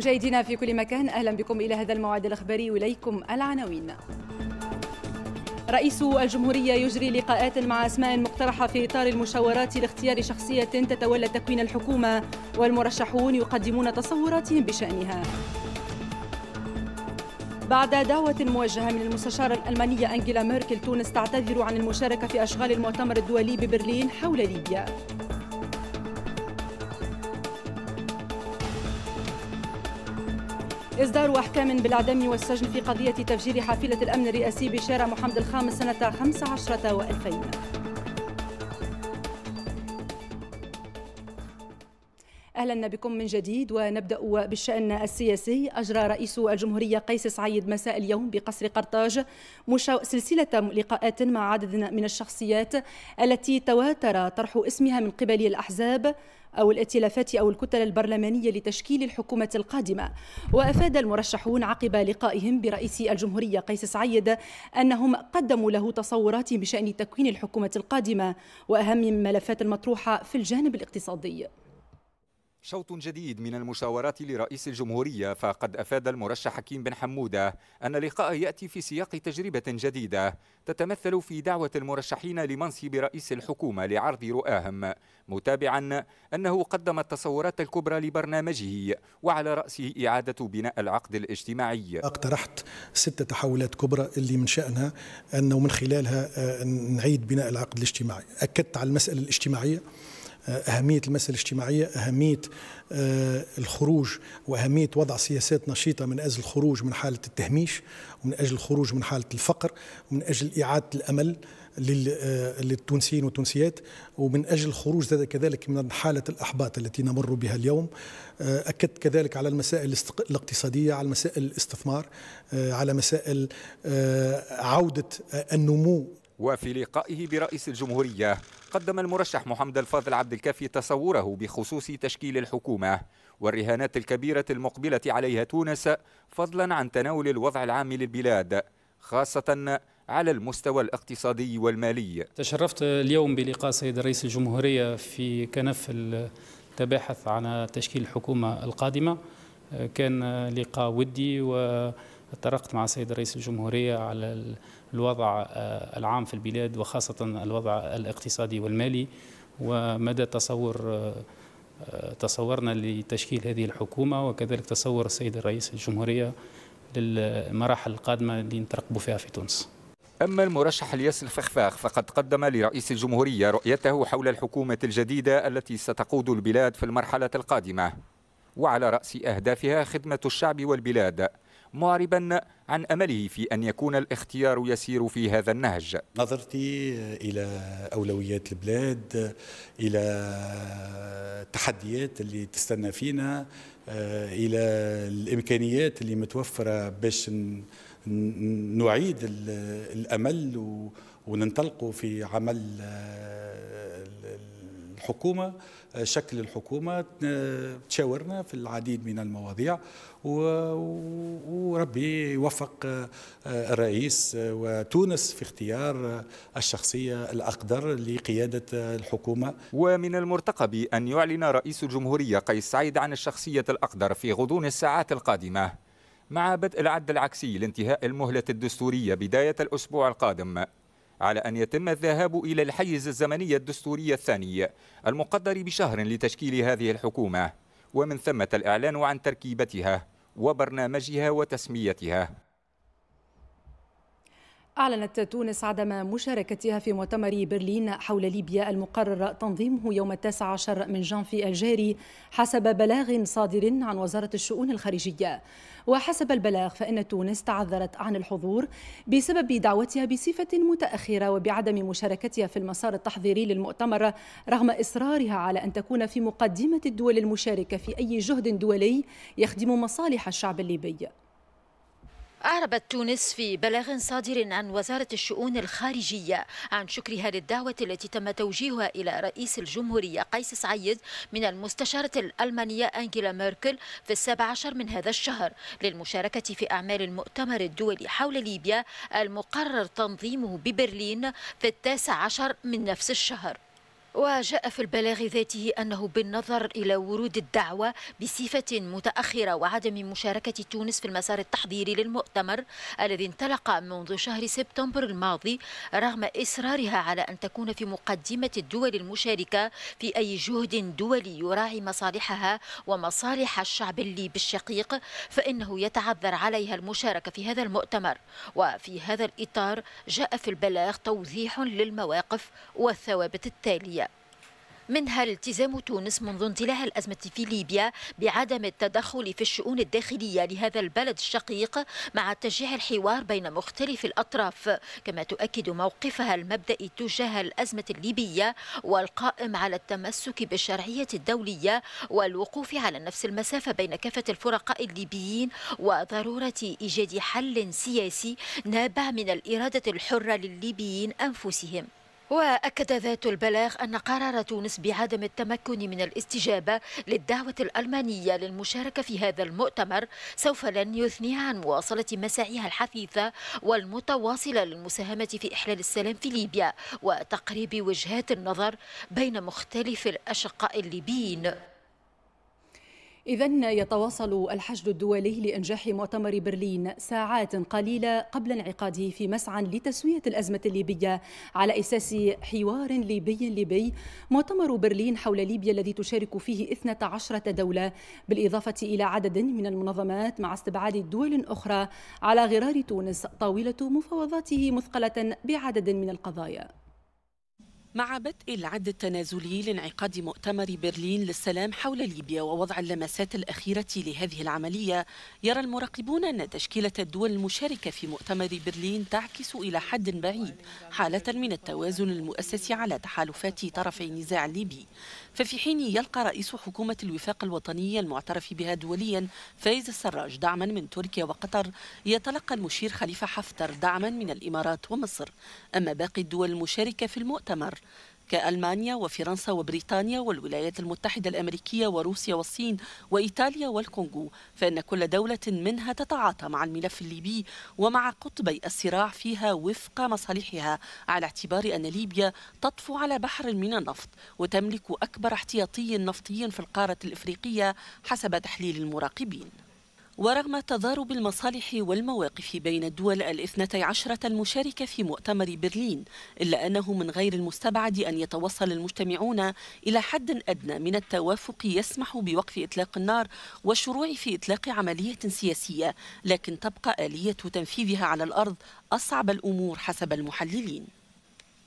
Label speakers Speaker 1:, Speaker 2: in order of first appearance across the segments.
Speaker 1: مشاهدينا في كل مكان أهلا بكم إلى هذا الموعد الأخباري وإليكم العناوين رئيس الجمهورية يجري لقاءات مع أسماء مقترحة في إطار المشاورات لاختيار شخصية تتولى تكوين الحكومة والمرشحون يقدمون تصوراتهم بشأنها بعد دعوة موجهة من المستشارة الألمانية أنجيلا ميركل تونس تعتذر عن المشاركة في أشغال المؤتمر الدولي ببرلين حول ليبيا إصدار أحكام بالإعدام والسجن في قضية تفجير حافلة الأمن الرئاسي بشارع محمد الخامس سنة 15 و2000 اهلا بكم من جديد ونبدا بالشان السياسي اجرى رئيس الجمهوريه قيس سعيد مساء اليوم بقصر قرطاج سلسله لقاءات مع عدد من الشخصيات التي تواتر طرح اسمها من قبل الاحزاب أو الائتلافات أو الكتل البرلمانية لتشكيل الحكومة القادمة وأفاد المرشحون عقب لقائهم برئيس الجمهورية قيس سعيد أنهم قدموا له تصورات بشأن تكوين الحكومة القادمة وأهم الملفات المطروحة في الجانب الاقتصادي
Speaker 2: شوط جديد من المشاورات لرئيس الجمهورية فقد أفاد المرشح حكيم بن حمودة أن اللقاء يأتي في سياق تجربة جديدة تتمثل في دعوة المرشحين لمنصب رئيس الحكومة لعرض رؤاهم متابعا أنه قدم التصورات الكبرى لبرنامجه وعلى رأسه إعادة بناء العقد الاجتماعي
Speaker 3: اقترحت ست تحولات كبرى اللي من شأنها أنه من خلالها آه، نعيد بناء العقد الاجتماعي أكدت على المسألة الاجتماعية أهمية المسألة الاجتماعية أهمية آه، الخروج وأهمية وضع سياسات نشيطة من أجل الخروج من حالة التهميش ومن أجل الخروج من حالة الفقر ومن أجل إعادة الأمل آه، للتونسيين والتونسيات ومن أجل الخروج كذلك من حالة الأحباط التي نمر بها اليوم آه، أكدت كذلك على المسائل الاقتصادية على مسائل الاستثمار على مسائل عودة النمو
Speaker 2: وفي لقائه برئيس الجمهورية قدم المرشح محمد الفاضل عبد الكافي تصوره بخصوص تشكيل الحكومة والرهانات الكبيرة المقبلة عليها تونس فضلا عن تناول الوضع العام للبلاد خاصة على المستوى الاقتصادي والمالي
Speaker 4: تشرفت اليوم بلقاء سيد رئيس الجمهورية في كنف التباحث عن تشكيل الحكومة القادمة كان لقاء ودي وتطرقت مع سيد رئيس الجمهورية على الوضع آه، العام في البلاد وخاصة الوضع الاقتصادي والمالي ومدى تصور آه، آه، تصورنا لتشكيل هذه الحكومة وكذلك تصور السيد الرئيس الجمهورية للمراحل القادمة اللي نترقب فيها في تونس
Speaker 2: أما المرشح الياس الفخفاخ فقد قدم لرئيس الجمهورية رؤيته حول الحكومة الجديدة التي ستقود البلاد في المرحلة القادمة وعلى رأس أهدافها خدمة الشعب والبلاد معربا عن أمله في أن يكون الاختيار يسير في هذا النهج
Speaker 5: نظرتي إلى أولويات البلاد إلى التحديات اللي تستنى فينا آه، إلى الإمكانيات اللي متوفرة باش نعيد الأمل وننطلقوا في عمل آه، الحكومة شكل الحكومة تشاورنا في العديد من المواضيع وربي يوفق آه، الرئيس آه، وتونس في
Speaker 2: اختيار آه، الشخصية الأقدر لقيادة الحكومة ومن المرتقب أن يعلن رئيس الجمهورية قيس سعيد عن الشخصية الأقدر في غضون الساعات القادمة مع بدء العد العكسي لانتهاء المهلة الدستورية بداية الأسبوع القادم على أن يتم الذهاب إلى الحيز الزمني الدستوري الثاني المقدر بشهر لتشكيل هذه الحكومة ومن ثمة الإعلان عن تركيبتها وبرنامجها وتسميتها
Speaker 1: أعلنت تونس عدم مشاركتها في مؤتمر برلين حول ليبيا المقرر تنظيمه يوم التاسع عشر من جانفي الجاري حسب بلاغ صادر عن وزارة الشؤون الخارجية وحسب البلاغ فإن تونس تعذرت عن الحضور بسبب دعوتها بصفة متأخرة وبعدم مشاركتها في المسار التحضيري للمؤتمر رغم إصرارها على أن تكون في مقدمة الدول المشاركة في أي جهد دولي يخدم مصالح الشعب الليبي
Speaker 6: أعربت تونس في بلاغ صادر عن وزارة الشؤون الخارجية عن شكرها للدعوة التي تم توجيهها إلى رئيس الجمهورية قيس سعيد من المستشارة الألمانية أنجيلا ميركل في السابع عشر من هذا الشهر للمشاركة في أعمال المؤتمر الدولي حول ليبيا المقرر تنظيمه ببرلين في التاسع عشر من نفس الشهر وجاء في البلاغ ذاته أنه بالنظر إلى ورود الدعوة بصفة متأخرة وعدم مشاركة تونس في المسار التحضيري للمؤتمر الذي انطلق منذ شهر سبتمبر الماضي رغم إصرارها على أن تكون في مقدمة الدول المشاركة في أي جهد دولي يراعي مصالحها ومصالح الشعب الليبي الشقيق فإنه يتعذر عليها المشاركة في هذا المؤتمر وفي هذا الإطار جاء في البلاغ توضيح للمواقف والثوابت التالية منها التزام تونس منذ انطلاع الأزمة في ليبيا بعدم التدخل في الشؤون الداخلية لهذا البلد الشقيق مع تشجيع الحوار بين مختلف الأطراف كما تؤكد موقفها المبدئي تجاه الأزمة الليبية والقائم على التمسك بالشرعية الدولية والوقوف على نفس المسافة بين كافة الفرقاء الليبيين وضرورة إيجاد حل سياسي نابع من الإرادة الحرة للليبيين أنفسهم وأكد ذات البلاغ أن قرار تونس بعدم التمكن من الاستجابة للدعوة الألمانية للمشاركة في هذا المؤتمر سوف لن يثنيها عن مواصلة مساعيها الحثيثة والمتواصلة للمساهمة في إحلال السلام في ليبيا وتقريب وجهات النظر بين مختلف الأشقاء الليبيين إذا يتواصل الحشد الدولي
Speaker 1: لإنجاح مؤتمر برلين ساعات قليلة قبل انعقاده في مسعى لتسوية الأزمة الليبية على أساس حوار ليبي ليبي مؤتمر برلين حول ليبيا الذي تشارك فيه 12 دولة بالإضافة إلى عدد من المنظمات مع استبعاد دول أخرى على غرار تونس طاولة مفاوضاته مثقلة بعدد من القضايا
Speaker 7: مع بدء العد التنازلي لانعقاد مؤتمر برلين للسلام حول ليبيا ووضع اللمسات الأخيرة لهذه العملية يرى المراقبون أن تشكيلة الدول المشاركة في مؤتمر برلين تعكس إلى حد بعيد حالة من التوازن المؤسسي على تحالفات طرفي النزاع الليبي ففي حين يلقى رئيس حكومة الوفاق الوطني المعترف بها دوليا فايز السراج دعما من تركيا وقطر يتلقى المشير خليفة حفتر دعما من الإمارات ومصر أما باقي الدول المشاركة في المؤتمر كألمانيا وفرنسا وبريطانيا والولايات المتحدة الأمريكية وروسيا والصين وإيطاليا والكونغو فإن كل دولة منها تتعاطى مع الملف الليبي ومع قطبي الصراع فيها وفق مصالحها على اعتبار أن ليبيا تطفو على بحر من النفط وتملك أكبر احتياطي نفطي في القارة الإفريقية حسب تحليل المراقبين ورغم تضارب المصالح والمواقف بين الدول الاثنتي عشرة المشاركة في مؤتمر برلين إلا أنه من غير المستبعد أن يتوصل المجتمعون إلى حد أدنى من التوافق يسمح بوقف إطلاق النار والشروع في إطلاق عملية سياسية لكن تبقى آلية تنفيذها على الأرض أصعب الأمور حسب المحللين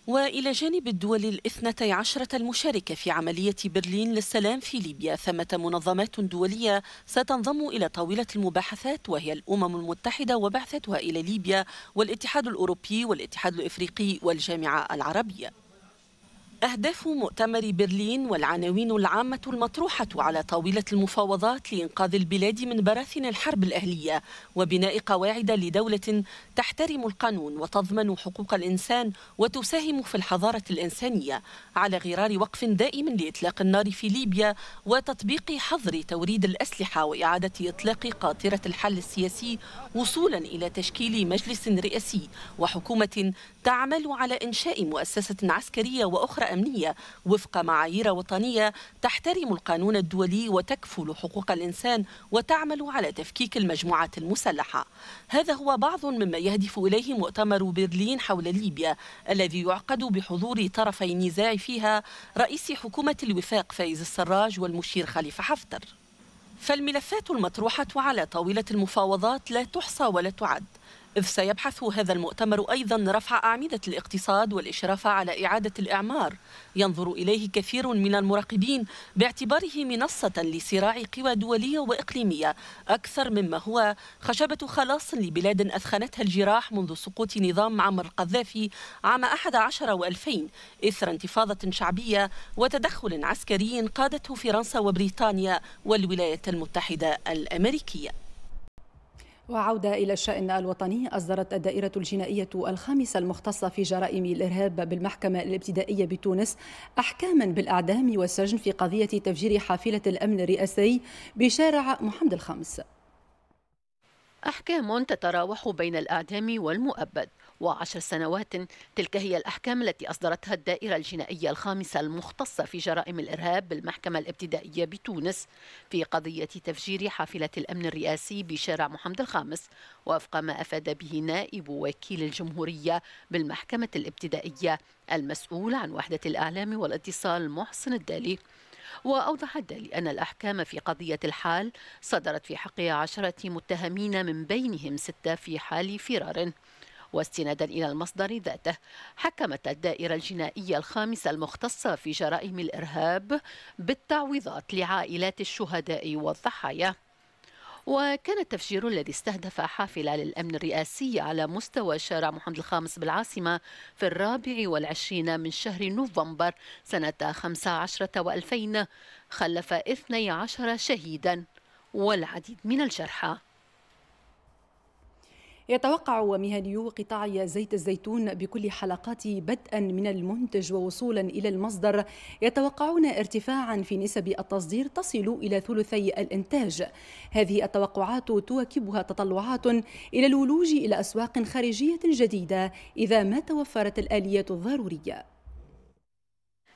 Speaker 7: وإلى جانب الدول الاثنتي عشرة المشاركة في عملية برلين للسلام في ليبيا ثمة منظمات دولية ستنضم إلى طاولة المباحثات وهي الأمم المتحدة وبعثتها إلى ليبيا والاتحاد الأوروبي والاتحاد الإفريقي والجامعة العربية أهداف مؤتمر برلين والعناوين العامة المطروحة على طاولة المفاوضات لإنقاذ البلاد من براثن الحرب الأهلية وبناء قواعد لدولة تحترم القانون وتضمن حقوق الإنسان وتساهم في الحضارة الإنسانية على غرار وقف دائم لإطلاق النار في ليبيا وتطبيق حظر توريد الأسلحة وإعادة إطلاق قاطرة الحل السياسي وصولا إلى تشكيل مجلس رئاسي وحكومة تعمل على إنشاء مؤسسة عسكرية وأخرى أمنية وفق معايير وطنية تحترم القانون الدولي وتكفل حقوق الإنسان وتعمل على تفكيك المجموعات المسلحة هذا هو بعض مما يهدف إليه مؤتمر برلين حول ليبيا الذي يعقد بحضور طرفي النزاع فيها رئيس حكومة الوفاق فايز السراج والمشير خليفة حفتر فالملفات المطروحة على طاولة المفاوضات لا تحصى ولا تعد إذ سيبحث هذا المؤتمر أيضا رفع أعمدة الاقتصاد والإشراف على إعادة الإعمار ينظر إليه كثير من المراقبين باعتباره منصة لصراع قوى دولية وإقليمية أكثر مما هو خشبة خلاص لبلاد أثخنتها الجراح منذ سقوط نظام عمر القذافي عام 11 و2000 إثر انتفاضة شعبية وتدخل عسكري قادته فرنسا وبريطانيا والولايات المتحدة الأمريكية
Speaker 1: وعودة إلى الشأن الوطني أصدرت الدائرة الجنائية الخامسة المختصة في جرائم الإرهاب بالمحكمة الابتدائية بتونس أحكاما بالأعدام والسجن في قضية تفجير حافلة الأمن الرئاسي بشارع محمد الخامس
Speaker 8: أحكام تتراوح بين الإعدام والمؤبد وعشر سنوات تلك هي الأحكام التي أصدرتها الدائرة الجنائية الخامسة المختصة في جرائم الإرهاب بالمحكمة الابتدائية بتونس في قضية تفجير حافلة الأمن الرئاسي بشارع محمد الخامس وفق ما أفاد به نائب وكيل الجمهورية بالمحكمة الابتدائية المسؤول عن وحدة الإعلام والاتصال محسن الدالي وأوضح الدالي أن الأحكام في قضية الحال صدرت في حق عشرة متهمين من بينهم ستة في حال فرار واستنادا الى المصدر ذاته حكمت الدائره الجنائيه الخامسه المختصه في جرائم الارهاب بالتعويضات لعائلات الشهداء والضحايا وكان التفجير الذي استهدف حافلة للأمن الرئاسي على مستوى شارع محمد الخامس بالعاصمة في الرابع والعشرين من شهر نوفمبر سنة خمسة عشرة وألفين خلف اثني عشر شهيدا والعديد من الجرحى يتوقع مهنيو قطاع زيت الزيتون بكل
Speaker 1: حلقاته بدءا من المنتج ووصولا إلى المصدر يتوقعون ارتفاعا في نسب التصدير تصل إلى ثلثي الإنتاج هذه التوقعات تواكبها تطلعات إلى الولوج إلى أسواق خارجية جديدة إذا ما توفرت الآليات الضرورية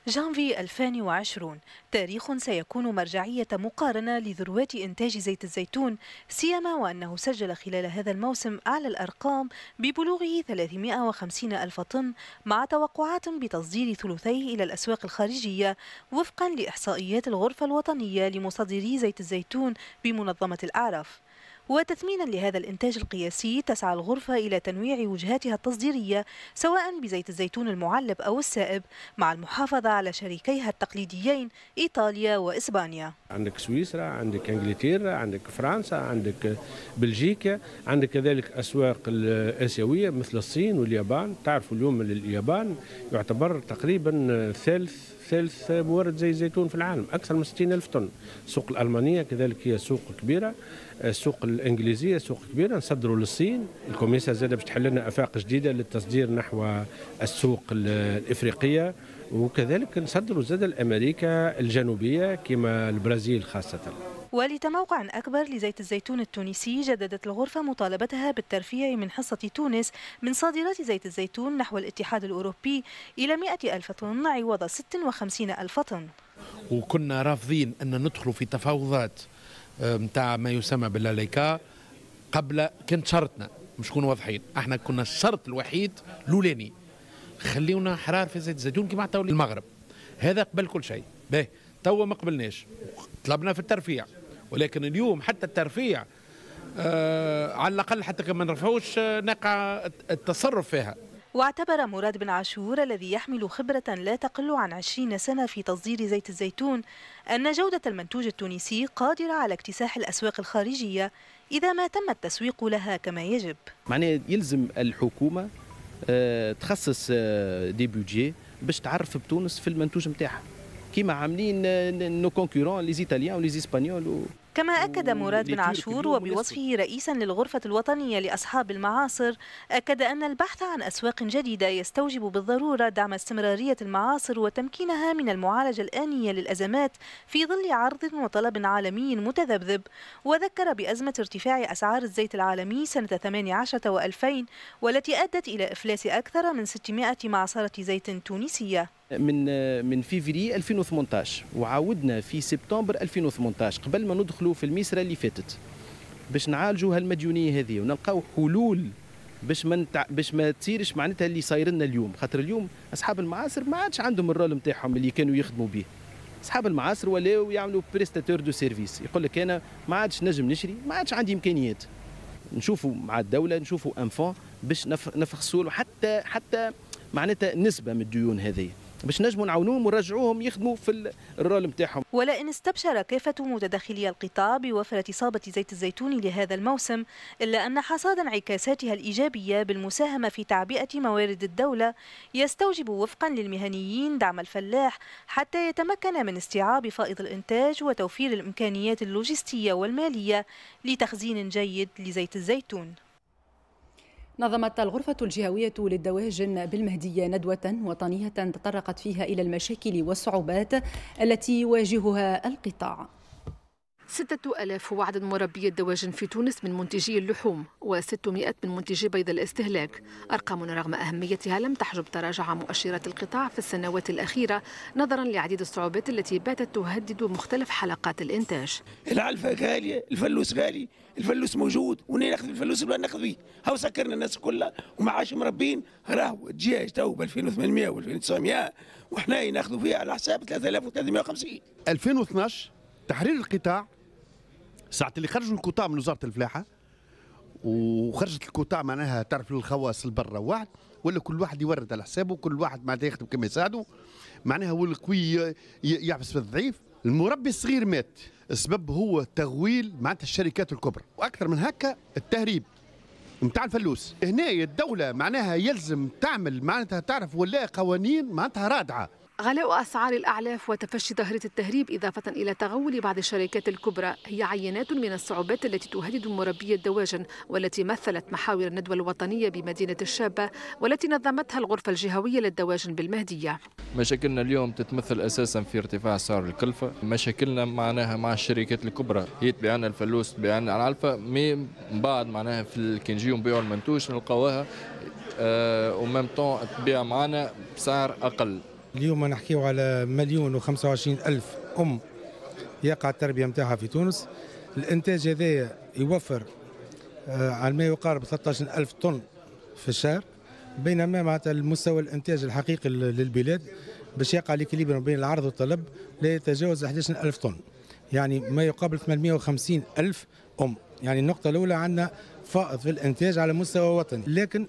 Speaker 9: جانفي 2020 تاريخ سيكون مرجعية مقارنة لذروات إنتاج زيت الزيتون سيما وأنه سجل خلال هذا الموسم أعلى الأرقام ببلوغه 350 ألف طن مع توقعات بتصدير ثلثيه إلى الأسواق الخارجية وفقا لإحصائيات الغرفة الوطنية لمصدري زيت الزيتون بمنظمة الأعراف وتثمينا لهذا الإنتاج القياسي تسعى الغرفة إلى تنويع وجهاتها التصديرية سواء بزيت الزيتون المعلب أو السائب مع المحافظة على شريكيها التقليديين إيطاليا وإسبانيا
Speaker 3: عندك سويسرا عندك إنجلترا عندك فرنسا عندك بلجيكا عندك كذلك أسواق الآسيوية مثل الصين واليابان تعرفوا اليوم اليابان يعتبر تقريبا ثالث ثالث مورد زي الزيتون في العالم أكثر من 60 ألف طن السوق الألمانية كذلك هي سوق كبيرة السوق الإنجليزية سوق كبيرة نصدروا للصين الكوميسا زادة باش تحل لنا آفاق جديدة للتصدير نحو السوق الإفريقية وكذلك نصدروا زادة الأمريكا الجنوبية كما البرازيل خاصة
Speaker 9: ولتموقع أكبر لزيت الزيتون التونسي جددت الغرفة مطالبتها بالترفيع من حصة تونس من صادرات زيت الزيتون نحو الاتحاد الأوروبي إلى 100 ألف طن عوض 56 ألف طن
Speaker 3: وكنا رافضين أن ندخلوا في تفاوضات متاع ما يسمى باللايكا قبل كانت شرطنا مش كون واضحين احنا كنا الشرط الوحيد الاولاني خليونا حرار في زيت الزيتون كما عطاو المغرب هذا قبل كل شيء باهي توا ما قبلناش طلبنا في الترفيع ولكن اليوم حتى الترفيع آه، على الأقل حتى كما نرفعوش آه، نقع التصرف فيها
Speaker 9: واعتبر مراد بن عاشور الذي يحمل خبرة لا تقل عن 20 سنة في تصدير زيت الزيتون أن جودة المنتوج التونسي قادرة على اكتساح الأسواق الخارجية إذا ما تم التسويق لها كما يجب
Speaker 3: معناه يلزم الحكومة آه، تخصص دي بودجي باش تعرف بتونس في المنتوج متاعها كما عاملين نو كونكورون لي ايطاليان ولي اسبانيول
Speaker 9: كما أكد مراد بن عاشور وبوصفه رئيسا للغرفة الوطنية لأصحاب المعاصر أكد أن البحث عن أسواق جديدة يستوجب بالضرورة دعم استمرارية المعاصر وتمكينها من المعالجة الآنية للأزمات في ظل عرض وطلب عالمي متذبذب وذكر بأزمة ارتفاع أسعار الزيت العالمي سنة 18 و2000 والتي أدت إلى إفلاس أكثر من 600 معصرة زيت تونسية
Speaker 3: من من فيفري 2018 وعاودنا في سبتمبر 2018 قبل ما ندخلوا في الميسره اللي فاتت باش نعالجوا هالمديونيه هذه ونلقاو حلول باش ما منتع... باش ما تصيرش معناتها اللي صاير لنا اليوم خاطر اليوم اصحاب المعاصر ما عادش عندهم الرول نتاعهم اللي كانوا يخدموا به اصحاب المعاصر ولاو يعملوا بريستاتور دو سيرفيس يقول لك انا ما عادش نجم نشري ما عادش عندي امكانيات نشوفوا مع الدوله نشوفوا انفون باش نفخصوا حتى حتى معناتها نسبه من الديون هذه باش نجموا نعاونوهم ونرجعوهم يخدموا في الرول نتاعهم
Speaker 9: ولئن استبشر كافة متداخلي القطاع بوفرة صابة زيت الزيتون لهذا الموسم إلا أن حصاد انعكاساتها الإيجابية بالمساهمة في تعبئة موارد الدولة يستوجب وفقا للمهنيين دعم الفلاح حتى يتمكن من استيعاب فائض الإنتاج وتوفير الإمكانيات اللوجستية والمالية لتخزين جيد لزيت الزيتون نظمت الغرفة الجهوية للدواجن
Speaker 1: بالمهدية ندوة وطنية تطرقت فيها إلى المشاكل والصعوبات التي يواجهها القطاع
Speaker 10: ستة ألاف هو عدد مربي الدواجن في تونس من منتجي اللحوم و600 من منتجي بيض الاستهلاك أرقام رغم أهميتها لم تحجب تراجع مؤشرات القطاع في السنوات الأخيرة نظرا لعديد الصعوبات التي باتت تهدد مختلف حلقات الإنتاج
Speaker 5: العلفة غالية الفلوس غالي الفلوس موجود وني ناخذ الفلوس ولا ناخذ فيه هاو سكرنا الناس كلها وما عادش مربين راهو الدجاج تو ب 2800 و 2900 وحنا ناخذوا فيها على حساب 3350
Speaker 3: 2012 تحرير القطاع ساعة اللي خرجوا الكوتا من وزارة الفلاحة وخرجت الكوتا معناها تعرف الخواص البرة واحد ولا كل واحد يورد على حسابه كل واحد معناتها يخدم كما يساعده معناها والقوي يعبس بالضعيف المربي الصغير مات السبب هو تغويل معناتها الشركات الكبرى واكثر من هكا التهريب نتاع الفلوس هنا الدوله معناها يلزم تعمل معناتها تعرف ولا قوانين معناتها رادعه
Speaker 10: غلاء أسعار الأعلاف وتفشي ظاهرة التهريب إضافة إلى تغول بعض الشركات الكبرى هي عينات من الصعوبات التي تهدد مربي الدواجن والتي مثلت محاور الندوة الوطنية بمدينة الشابة والتي نظمتها الغرفة الجهوية للدواجن بالمهدية
Speaker 2: مشاكلنا اليوم تتمثل أساسا في ارتفاع سعر الكلفة مشاكلنا معناها مع الشركات الكبرى هي تبيع لنا الفلوس تبيع لنا العلفة مي من بعد معناها في كي نجيو نبيعوا المنتوج نلقاوها أه ومام طون تبيع معنا بسعر أقل
Speaker 3: اليوم نحكيو على مليون و25 ألف أم يقع التربية نتاعها في تونس الإنتاج هذايا يوفر آه، على ما يقارب 13 ألف طن في الشهر بينما معناتها المستوى الانتاج الحقيقي للبلاد باش يقع ليكليبر بين العرض والطلب لا يتجاوز 11 ألف طن يعني ما يقابل 850 ألف أم يعني النقطة الأولى عندنا فائض في الإنتاج على مستوى وطني لكن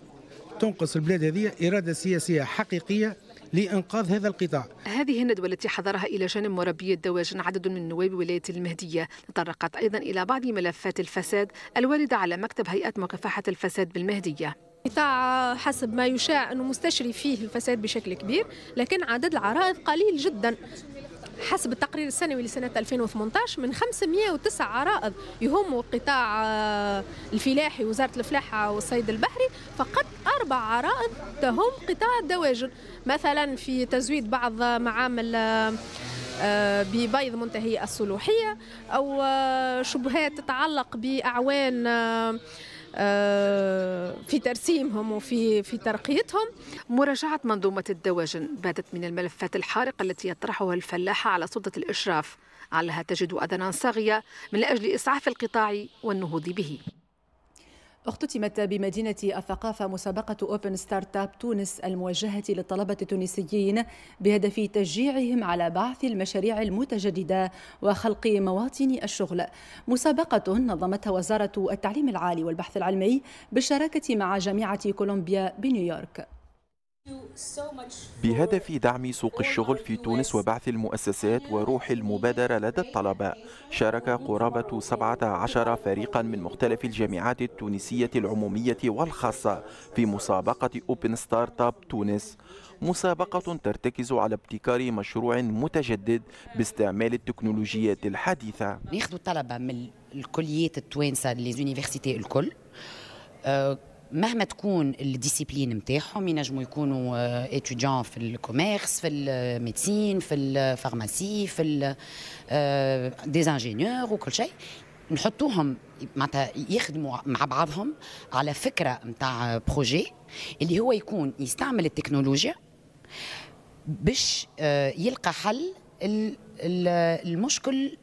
Speaker 3: تنقص البلاد هذه إرادة سياسية حقيقية لإنقاذ هذا القطاع
Speaker 10: هذه الندوة التي حضرها إلى جانب مربي الدواجن عدد من نواب ولاية المهدية تطرقت أيضا إلى بعض ملفات الفساد الواردة على مكتب هيئة مكافحة الفساد بالمهدية قطاع حسب ما يشاع أنه مستشري فيه الفساد بشكل كبير لكن عدد العرائض قليل جدا حسب التقرير السنوي لسنة 2018 من 509 عرائض يهموا قطاع آه، الفلاحي وزارة الفلاحة والصيد البحري فقط أربع عرائض تهم قطاع الدواجن مثلا في تزويد بعض معامل آه، آه، ببيض منتهي الصلوحية أو شبهات تتعلق بأعوان آه، في ترسيمهم وفي في ترقيتهم مراجعة منظومة الدواجن باتت من الملفات الحارقة التي يطرحها الفلاحة على سلطة الإشراف علها تجد أذنا صاغية من أجل إسعاف القطاع والنهوض به
Speaker 1: اختتمت بمدينة الثقافة مسابقة أوبن ستارت اب تونس الموجهة للطلبة التونسيين بهدف تشجيعهم على بعث المشاريع المتجددة وخلق مواطن الشغل. مسابقة نظمتها وزارة التعليم العالي والبحث العلمي بالشراكة مع جامعة كولومبيا بنيويورك.
Speaker 5: بهدف دعم سوق الشغل في تونس وبعث المؤسسات وروح المبادرة لدى الطلبة شارك قرابة 17 فريقا من مختلف الجامعات التونسية العمومية والخاصة في مسابقة أوبن ستارت اب تونس مسابقة ترتكز على ابتكار مشروع متجدد باستعمال التكنولوجيات الحديثة
Speaker 8: ناخذ الطلبة من الكليات التوانسة ليزونيفرسيتي الكل مهما تكون الديسيبلين نتاعهم ينجموا يكونوا اتيديون آه، في الكوميرس في الميديسين في الفارماسي في دي انجينيور وكل شيء نحطوهم معناتها يخدموا مع بعضهم على فكره نتاع بروجي اللي هو يكون يستعمل التكنولوجيا باش آه، يلقى حل
Speaker 5: المشكل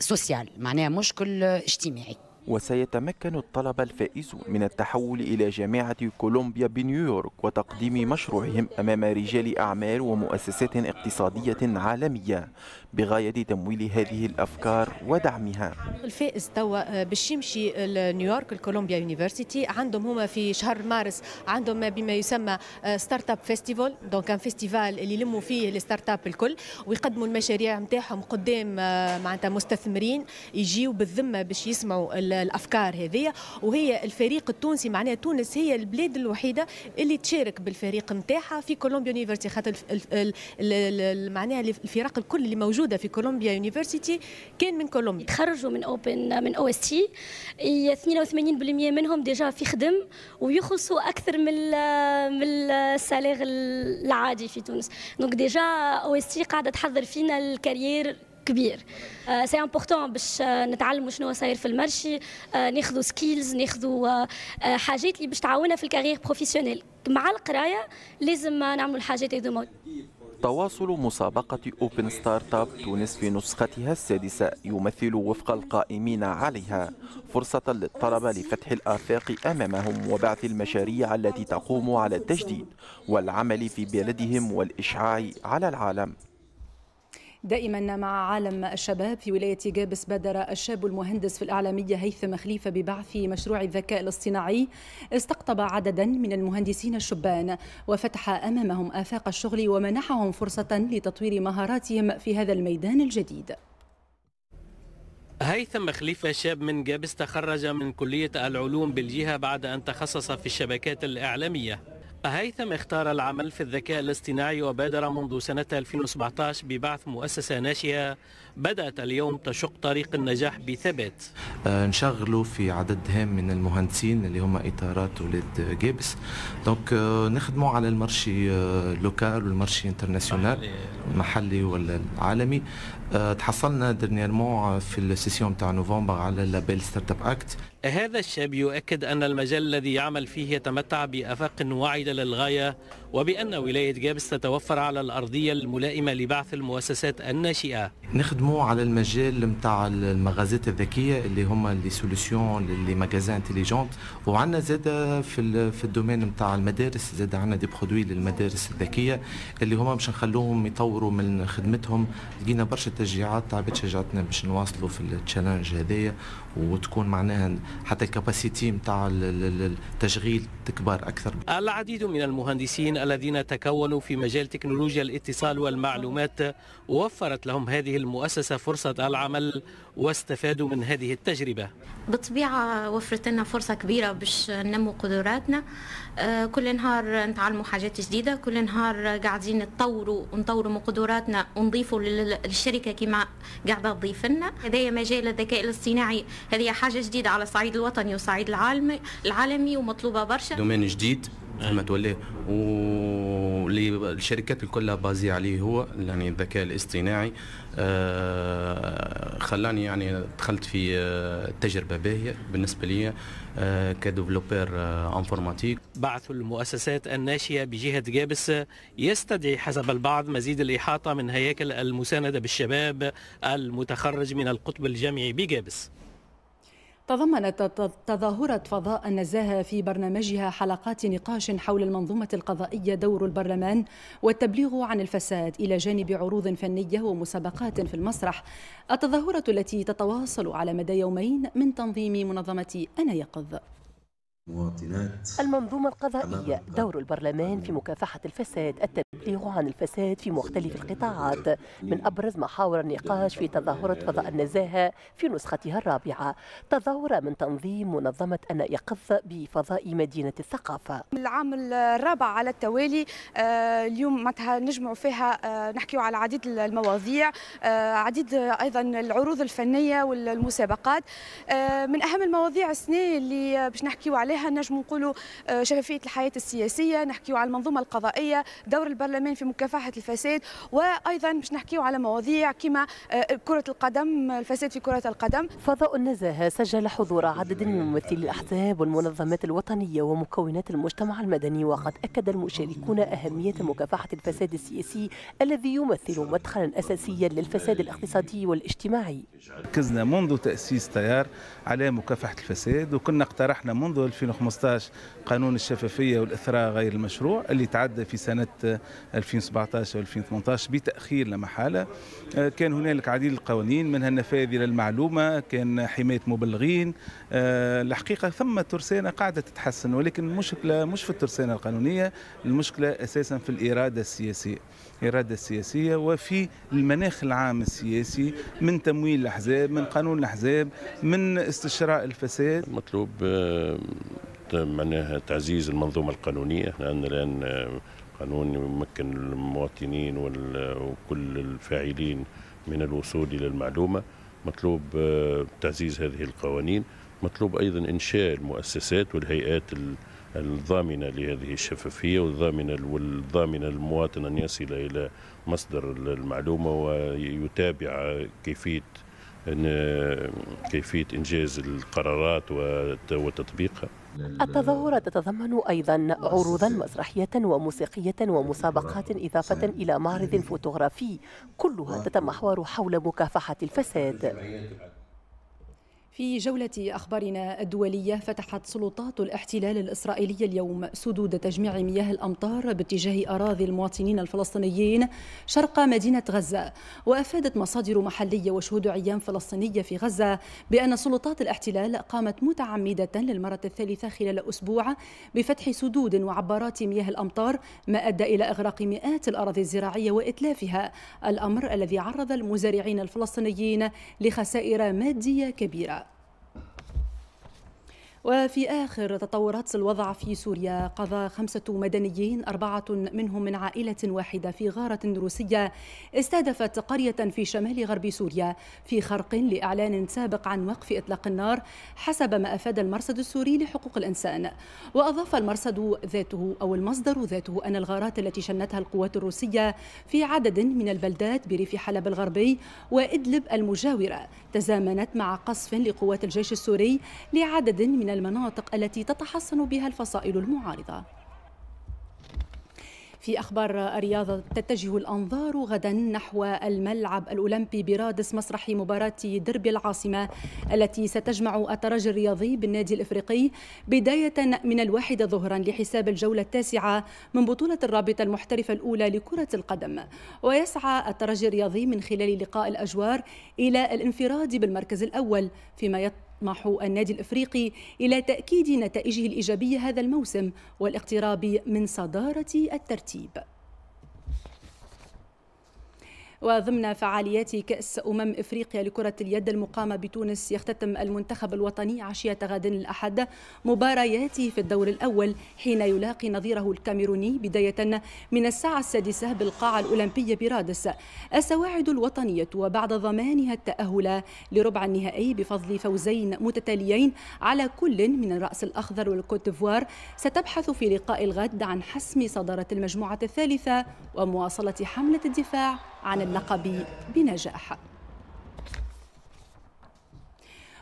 Speaker 5: سوسيال معناها مشكل اجتماعي وسيتمكن الطلبة الفائزون من التحول إلى جامعة كولومبيا بنيويورك وتقديم مشروعهم أمام رجال أعمال ومؤسسات اقتصادية عالمية بغاية تمويل هذه الأفكار ودعمها
Speaker 1: الفائز توا آه، باش يمشي نيويورك الكولومبيا يونيفرسيتي عندهم هما في شهر مارس عندهم بما يسمى آه، ستارت اب فيستيفال دونك ان فيستيفال اللي يلموا فيه الستارت اب الكل ويقدموا المشاريع
Speaker 10: نتاعهم قدام آه، معناتها مستثمرين يجيو بالذمه باش يسمعوا الافكار هذه وهي الفريق التونسي معناها تونس هي البلاد الوحيده اللي تشارك بالفريق نتاعها في كولومبيا يونيفرسيتي خاطر معناها الفرق الكل اللي موجود
Speaker 7: موجوده في كولومبيا يونيفرسيتي كان من كولومبيا تخرجوا من اوبن من او اس تي 82% منهم ديجا في خدم ويخلصوا اكثر من من السالير العادي في تونس دونك ديجا او اس تي قاعده تحضر فينا الكارير كبير سي آه، امبورطون باش آه، نتعلموا شنو صاير في المارشي آه، ناخذوا سكيلز ناخذوا حاجات اللي باش تعاوننا في الكارير بروفيسيونيل مع القرايه لازم نعملوا الحاجات هذوما
Speaker 5: تواصل مسابقة أوبن ستارت اب تونس في نسختها السادسة يمثل وفق القائمين عليها فرصة للطلبة لفتح الآفاق أمامهم وبعث المشاريع التي تقوم على التجديد والعمل في بلدهم والإشعاع على العالم
Speaker 1: دائما مع عالم الشباب في ولاية جابس بادر الشاب المهندس في الإعلامية هيثم خليفة ببعث مشروع الذكاء الاصطناعي استقطب عددا من المهندسين الشبان وفتح أمامهم آفاق الشغل ومنحهم فرصة لتطوير مهاراتهم في هذا الميدان الجديد
Speaker 4: هيثم خليفة شاب من جابس تخرج من كلية العلوم بالجهة بعد أن تخصص في الشبكات الإعلامية هيثم اختار العمل في الذكاء الاصطناعي وبادر منذ سنة 2017 ببعث مؤسسة ناشئة بدأت اليوم تشق طريق النجاح بثبات
Speaker 3: نشغلوا في عدد هام من المهندسين اللي هم إطارات ولاد جيبس دونك نخدموا على المارشي آه، لوكال والمارشي انترناسيونال المحلي ولا العالمي آه، تحصلنا ديرنيرمون في السيسيون تاع نوفمبر على لابيل ستارت اب اكت
Speaker 4: هذا الشاب يؤكد ان المجال الذي يعمل فيه يتمتع بافاق واعده للغايه وبأن ولاية جابس تتوفر على الأرضية الملائمة لبعث المؤسسات الناشئة
Speaker 3: نخدموا على المجال متاع المغازات الذكية اللي هما لي سوليسيون لي ماغازان انتليجونت وعندنا زادة في في الدومين متاع المدارس زادة عندنا دي برودوي للمدارس الذكية اللي هما باش نخلوهم يطوروا من خدمتهم لقينا برشا تشجيعات تعبت شجعتنا باش نواصلوا في التشالنج هذايا وتكون معناها حتى الكاباسيتي متاع التشغيل تكبر أكثر
Speaker 4: العديد من المهندسين الذين تكونوا في مجال تكنولوجيا الاتصال والمعلومات وفرت لهم هذه المؤسسة فرصة العمل واستفادوا من هذه التجربة
Speaker 6: بالطبيعة وفرت لنا فرصة كبيرة باش ننمو قدراتنا آه، كل نهار نتعلموا حاجات جديدة كل نهار قاعدين نطوروا ونطوروا من قدراتنا ونضيفوا للشركة كما قاعدة تضيف لنا هذا مجال الذكاء الاصطناعي هذه حاجة جديدة على الصعيد الوطني والصعيد العالمي العالمي ومطلوبة برشا دومين
Speaker 3: جديد فهمت ولا الشركات الكل بازي عليه هو يعني الذكاء الاصطناعي آه خلاني يعني دخلت في آه، تجربه باهيه بالنسبه
Speaker 4: لي آه، كديفلوبر آه، انفورماتيك بعث المؤسسات الناشئه بجهه جابس يستدعي حسب البعض مزيد الاحاطه من هياكل المسانده بالشباب المتخرج من القطب الجامعي بجابس
Speaker 1: تضمنت تظاهرة فضاء النزاهة في برنامجها حلقات نقاش حول المنظومة القضائية دور البرلمان والتبليغ عن الفساد إلى جانب عروض فنية ومسابقات في المسرح التظاهرة التي تتواصل على مدى يومين من تنظيم منظمة
Speaker 11: أنا يقظ
Speaker 3: مواطنات
Speaker 11: المنظومة القضائية دور البرلمان في مكافحة الفساد التبليغ عن الفساد في مختلف القطاعات من أبرز محاور النقاش في تظاهرة فضاء النزاهة في نسختها الرابعة تظاهرة من تنظيم منظمة أنا يقظ بفضاء مدينة الثقافة
Speaker 10: العام الرابع على التوالي آه، اليوم معناتها نجمع فيها آه، نحكي على عديد المواضيع آه، عديد أيضا العروض الفنية والمسابقات من أهم المواضيع السنة اللي باش نحكيو عليها عليها نجم نقولوا آه، شفافية الحياة السياسية نحكيو على المنظومة القضائية دور البرلمان في مكافحة الفساد وأيضا باش نحكيو على مواضيع كما آه، كرة القدم الفساد في كرة القدم فضاء
Speaker 11: النزاهة سجل حضور عدد من ممثلي الأحزاب والمنظمات الوطنية ومكونات المجتمع المدني وقد أكد المشاركون أهمية مكافحة الفساد السياسي الذي يمثل مدخلا أساسيا للفساد الاقتصادي والاجتماعي
Speaker 3: ركزنا منذ تأسيس تيار على مكافحة الفساد وكنا اقترحنا منذ 2015 قانون الشفافية والإثراء غير المشروع اللي تعدى في سنة 2017 و 2018 بتأخير لا محالة آه، كان هنالك عديد القوانين منها النفاذ إلى المعلومة كان حماية مبلغين آه، الحقيقة ثم ترسانة قاعدة تتحسن ولكن المشكلة مش في الترسانة القانونية المشكلة أساسا في الإرادة السياسية إرادة سياسية وفي المناخ العام السياسي من تمويل الأحزاب من قانون الأحزاب من استشراء الفساد
Speaker 4: مطلوب آه، معناها تعزيز المنظومة القانونية احنا عندنا الآن آه، قانون يمكن المواطنين وكل الفاعلين من الوصول إلى المعلومة مطلوب آه، تعزيز هذه القوانين مطلوب أيضا إنشاء المؤسسات والهيئات الضامنة لهذه الشفافية والضامنة والضامنة للمواطن أن يصل إلى مصدر المعلومة ويتابع كيفية كيفية إنجاز القرارات وتطبيقها التظاهرة
Speaker 11: تتضمن أيضا عروضا مسرحية وموسيقية ومسابقات إضافة إلى معرض فوتوغرافي كلها تتمحور حول مكافحة الفساد
Speaker 1: في جولة أخبارنا الدولية فتحت سلطات الاحتلال الإسرائيلي اليوم سدود تجميع مياه الأمطار باتجاه أراضي المواطنين الفلسطينيين شرق مدينة غزة وأفادت مصادر محلية وشهود عيان فلسطينية في غزة بأن سلطات الاحتلال قامت متعمدة للمرة الثالثة خلال أسبوع بفتح سدود وعبارات مياه الأمطار ما أدى إلى إغراق مئات الأراضي الزراعية وإتلافها الأمر الذي عرض المزارعين الفلسطينيين لخسائر مادية كبيرة وفي آخر تطورات الوضع في سوريا قضى خمسة مدنيين أربعة منهم من عائلة واحدة في غارة روسية استهدفت قرية في شمال غرب سوريا في خرق لإعلان سابق عن وقف إطلاق النار حسب ما أفاد المرصد السوري لحقوق الإنسان وأضاف المرصد ذاته أو المصدر ذاته أن الغارات التي شنتها القوات الروسية في عدد من البلدات بريف حلب الغربي وإدلب المجاورة تزامنت مع قصف لقوات الجيش السوري لعدد من المناطق التي تتحصن بها الفصائل المعارضة في أخبار الرياضة تتجه الأنظار غدا نحو الملعب الأولمبي برادس مسرح مباراة دربي العاصمة التي ستجمع الترجي الرياضي بالنادي الإفريقي بداية من الواحدة ظهرا لحساب الجولة التاسعة من بطولة الرابطة المحترفة الأولى لكرة القدم ويسعى الترجي الرياضي من خلال لقاء الأجوار إلى الانفراد بالمركز الأول فيما يت يطمح النادي الإفريقي إلى تأكيد نتائجه الإيجابية هذا الموسم والاقتراب من صدارة
Speaker 6: الترتيب
Speaker 1: وضمن فعاليات كأس أمم إفريقيا لكرة اليد المقامة بتونس يختتم المنتخب الوطني عشية غد الأحد مبارياته في الدور الأول حين يلاقي نظيره الكاميروني بداية من الساعة السادسة بالقاعة الأولمبية برادس السواعد الوطنية وبعد ضمانها التأهل لربع النهائي بفضل فوزين متتاليين على كل من الرأس الأخضر والكوت ديفوار ستبحث في لقاء الغد عن حسم صدارة المجموعة الثالثة ومواصلة حملة الدفاع عن اللقب بنجاح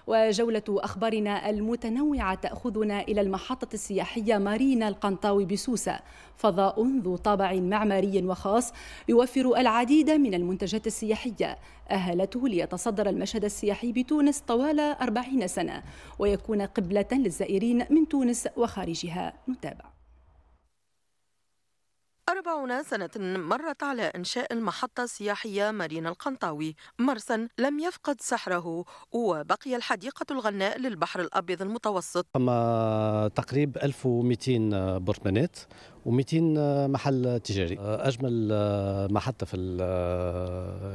Speaker 1: وجولة أخبارنا المتنوعة تأخذنا إلى المحطة السياحية مارينا القنطاوي بسوسة فضاء ذو طابع معماري وخاص يوفر العديد من المنتجات السياحية أهلته ليتصدر المشهد السياحي بتونس طوال أربعين سنة ويكون قبلة للزائرين من تونس وخارجها نتابع
Speaker 12: أربعون سنة مرت على إنشاء المحطة السياحية مارينا القنطاوي مرسا لم يفقد سحره وبقي الحديقة الغناء للبحر الأبيض المتوسط
Speaker 4: تم تقريب 1200 برتمانات و200 آه، محل تجاري آه، اجمل آه، محطه في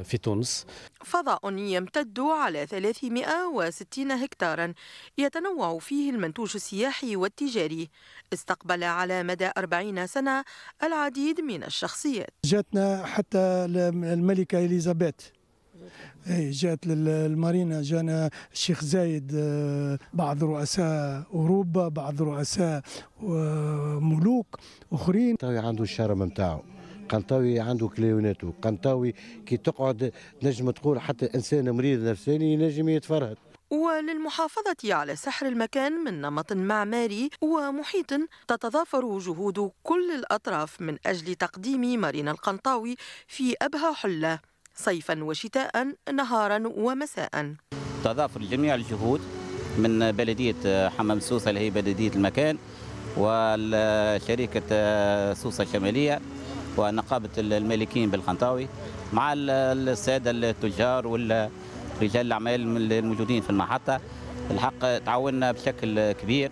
Speaker 4: في تونس
Speaker 12: فضاء يمتد على 360 هكتارا يتنوع فيه المنتوج السياحي والتجاري استقبل على مدى 40 سنه العديد من الشخصيات
Speaker 4: جاتنا حتى الملكه اليزابيث اي جات للمارينا جانا الشيخ زايد آه، بعض رؤساء
Speaker 3: اوروبا بعض رؤساء آه، ملوك
Speaker 4: اخرين طبعا عنده الشرم نتاعو قنطاوي عنده كلاوناته قنطاوي كي تقعد نجم تقول حتى انسان مريض نفساني ينجم يتفرهد
Speaker 12: وللمحافظة على سحر المكان من نمط معماري ومحيط تتضافر جهود كل الأطراف من أجل تقديم مارينا القنطاوي في أبهى حلة صيفا وشتاء نهارا ومساء
Speaker 4: تضافر جميع الجهود من بلدية حمام سوسة اللي هي بلدية المكان وشركة سوسة الشمالية ونقابة المالكين بالقنطاوي مع السادة التجار ورجال الأعمال الموجودين في المحطة الحق تعاوننا بشكل كبير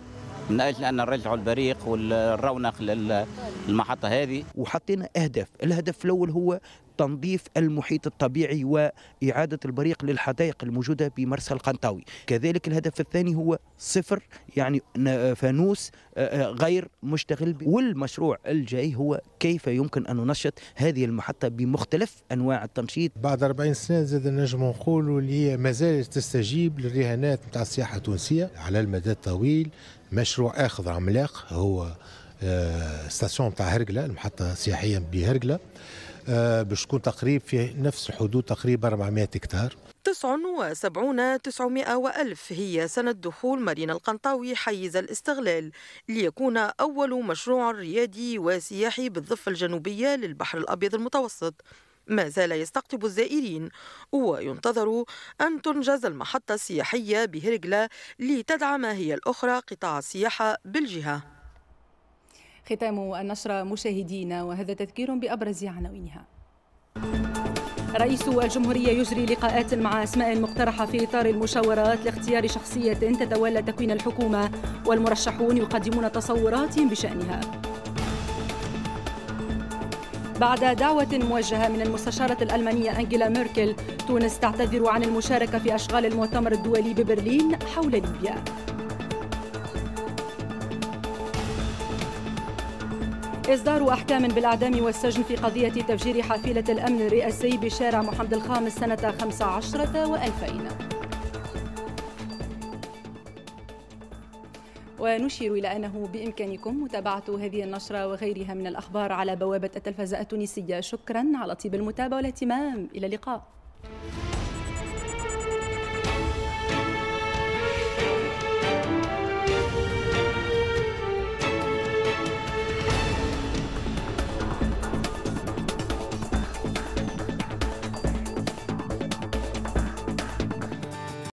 Speaker 4: من اجل ان نرجعوا البريق والرونق للمحطه هذه
Speaker 3: وحطينا
Speaker 5: اهداف الهدف الاول هو تنظيف المحيط الطبيعي وإعادة
Speaker 3: البريق للحدائق الموجودة بمرسى القنطاوي كذلك الهدف الثاني هو صفر يعني فانوس آه، آه، غير مشتغل والمشروع الجاي هو كيف يمكن أن ننشط هذه المحطة بمختلف أنواع التنشيط بعد 40 سنة زاد نجم نقولوا اللي هي مازال تستجيب للرهانات نتاع السياحة التونسية على المدى الطويل مشروع آخر عملاق هو آه، ستاسيون نتاع هرقلة المحطة السياحية بهرقلة آه، باش تكون تقريب في نفس الحدود تقريبا 400 هكتار
Speaker 12: 79 900 وألف هي سنة دخول مارينا القنطاوي حيز الاستغلال ليكون أول مشروع ريادي وسياحي بالضفة الجنوبية للبحر الأبيض المتوسط ما زال يستقطب الزائرين وينتظر أن تنجز المحطة السياحية بهرقلة لتدعم هي الأخرى قطاع السياحة بالجهة
Speaker 1: ختام النشرة مشاهدينا وهذا تذكير بأبرز عناوينها رئيس الجمهورية يجري لقاءات مع أسماء مقترحة في إطار المشاورات لاختيار شخصية تتولى تكوين الحكومة والمرشحون يقدمون تصوراتهم بشأنها بعد دعوة موجهة من المستشارة الألمانية أنجيلا ميركل تونس تعتذر عن المشاركة في أشغال المؤتمر الدولي ببرلين حول ليبيا إصدار أحكام بالإعدام والسجن في قضية تفجير حافلة الأمن الرئاسي بشارع محمد الخامس سنة 15 و2000 ونشير إلى أنه بإمكانكم متابعة هذه النشرة وغيرها من الأخبار على بوابة التلفزة التونسية شكرا على طيب المتابعة والاهتمام إلى اللقاء